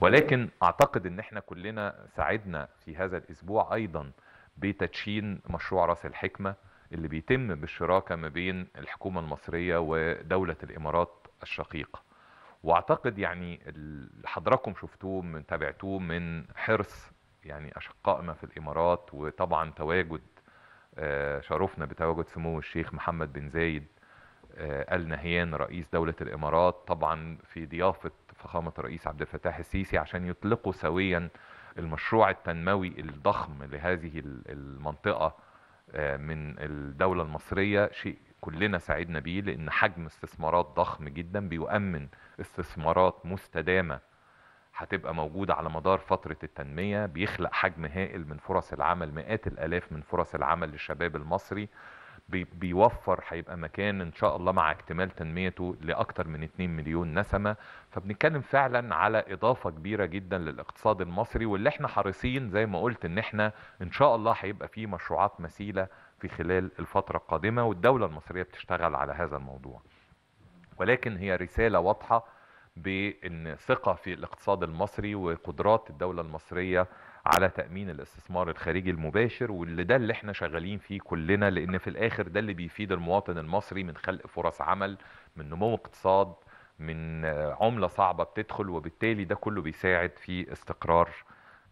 ولكن اعتقد ان احنا كلنا ساعدنا في هذا الاسبوع ايضا بتدشين مشروع راس الحكمه اللي بيتم بالشراكه ما بين الحكومه المصريه ودوله الامارات الشقيقه. واعتقد يعني حضراتكم شفتوه من تابعتوه من حرص يعني اشقائنا في الامارات وطبعا تواجد آه، شرفنا بتواجد سمو الشيخ محمد بن زايد آه، ال نهيان رئيس دوله الامارات طبعا في ضيافه فخامة الرئيس عبد الفتاح السيسي عشان يطلقوا سويا المشروع التنموي الضخم لهذه المنطقة آه، من الدولة المصرية شيء كلنا سعدنا بيه لأن حجم استثمارات ضخم جدا بيؤمن استثمارات مستدامة هتبقى موجودة على مدار فترة التنمية بيخلق حجم هائل من فرص العمل مئات الآلاف من فرص العمل للشباب المصري بيوفر هيبقى مكان ان شاء الله مع اكتمال تنميته لاكثر من 2 مليون نسمه فبنتكلم فعلا على اضافه كبيره جدا للاقتصاد المصري واللي احنا حريصين زي ما قلت ان احنا ان شاء الله هيبقى فيه مشروعات مثيله في خلال الفتره القادمه والدوله المصريه بتشتغل على هذا الموضوع ولكن هي رساله واضحه بان ثقه في الاقتصاد المصري وقدرات الدوله المصريه على تامين الاستثمار الخارجي المباشر واللي ده اللي احنا شغالين فيه كلنا لان في الاخر ده اللي بيفيد المواطن المصري من خلق فرص عمل من نمو اقتصاد من عمله صعبه بتدخل وبالتالي ده كله بيساعد في استقرار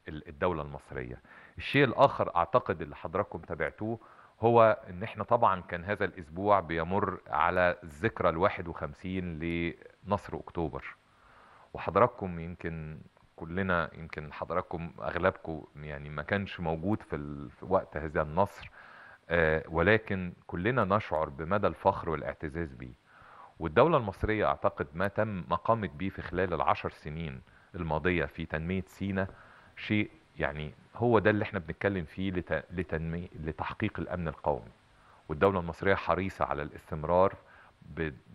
الدوله المصريه الشيء الاخر اعتقد اللي حضراتكم تابعتوه هو ان احنا طبعا كان هذا الاسبوع بيمر على الذكرى ال 51 لنصر اكتوبر وحضراتكم يمكن كلنا يمكن حضراتكم اغلبكم يعني ما كانش موجود في, وقت هذا النصر آه، ولكن كلنا نشعر بمدى الفخر والاعتزاز به والدولة المصرية أعتقد ما تم ما قامت به في خلال العشر سنين الماضية في تنمية سينا شيء يعني هو ده اللي احنا بنتكلم فيه لتنمية لتحقيق الأمن القومي والدولة المصرية حريصة على الاستمرار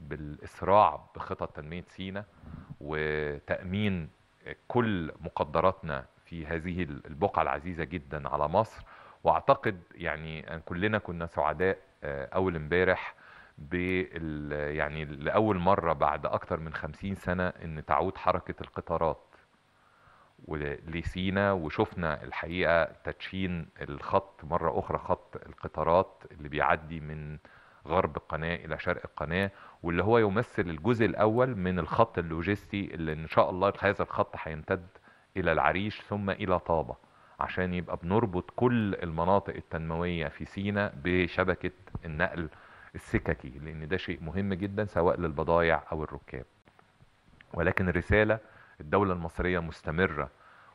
بالإسراع بخطط تنمية سينا وتأمين كل مقدراتنا في هذه البقعة العزيزة جدا على مصر واعتقد يعني ان كلنا كنا سعداء آه، اول امبارح يعني لاول مره بعد اكتر من خمسين سنه ان تعود حركه القطارات لسينا وشفنا الحقيقه تدشين الخط مره اخرى خط القطارات اللي بيعدي من غرب القناة إلى شرق القناة واللي هو يمثل الجزء الأول من الخط اللوجستي اللي إن شاء الله هذا الخط هيمتد إلى العريش ثم إلى طابة عشان يبقى بنربط كل المناطق التنموية في سينا بشبكة النقل السككي لأن ده شيء مهم جدا سواء للبضايع أو الركاب ولكن الرسالة الدولة المصرية مستمرة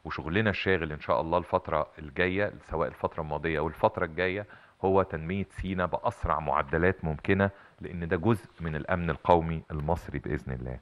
وشغلنا الشاغل ان شاء الله الفتره الجايه سواء الفتره الماضيه والفتره الجايه هو تنمية سينا بأسرع معدلات ممكنة لأن ده جزء من الأمن القومي المصري بإذن الله